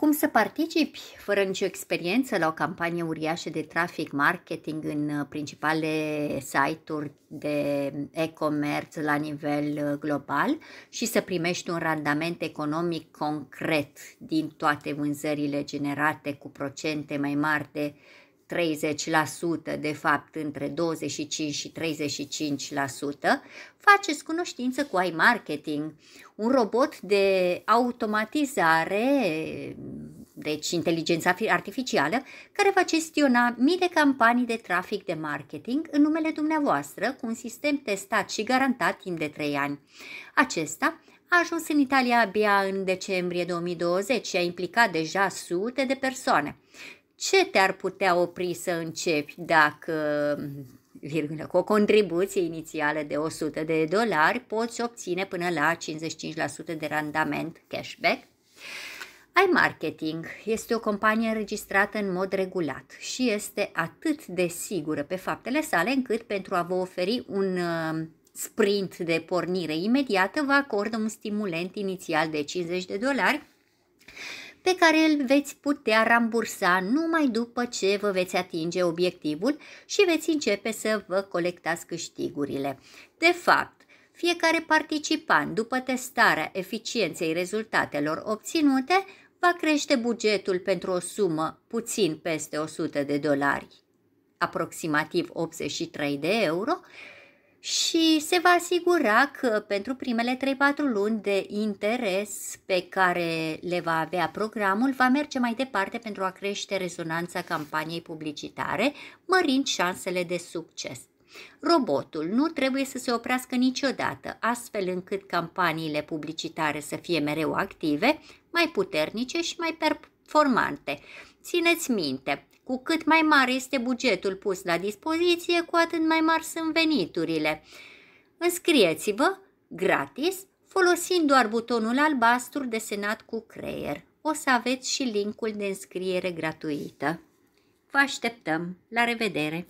cum să participi fără nicio experiență la o campanie uriașă de trafic marketing în uh, principale site-uri de e-comerț la nivel uh, global și să primești un randament economic concret din toate vânzările generate cu procente mai mari de 30%, de fapt între 25 și 35%, faceți cunoștință cu iMarketing, un robot de automatizare, deci inteligența artificială, care va gestiona mii de campanii de trafic de marketing în numele dumneavoastră cu un sistem testat și garantat timp de 3 ani. Acesta a ajuns în Italia abia în decembrie 2020 și a implicat deja sute de persoane ce te-ar putea opri să începi dacă virgulă, cu o contribuție inițială de 100 de dolari poți obține până la 55% de randament cashback? iMarketing este o companie înregistrată în mod regulat și este atât de sigură pe faptele sale încât pentru a vă oferi un uh, sprint de pornire imediată vă acordă un stimulent inițial de 50 de dolari pe care îl veți putea rambursa numai după ce vă veți atinge obiectivul și veți începe să vă colectați câștigurile. De fapt, fiecare participant, după testarea eficienței rezultatelor obținute, va crește bugetul pentru o sumă puțin peste 100 de dolari, aproximativ 83 de euro, și se va asigura că pentru primele 3-4 luni de interes pe care le va avea programul, va merge mai departe pentru a crește rezonanța campaniei publicitare, mărind șansele de succes. Robotul nu trebuie să se oprească niciodată, astfel încât campaniile publicitare să fie mereu active, mai puternice și mai per- formante. Țineți minte, cu cât mai mare este bugetul pus la dispoziție, cu atât mai mari sunt veniturile. Înscrieți-vă gratis folosind doar butonul albastru desenat cu creier. O să aveți și linkul de înscriere gratuită. Vă așteptăm! La revedere!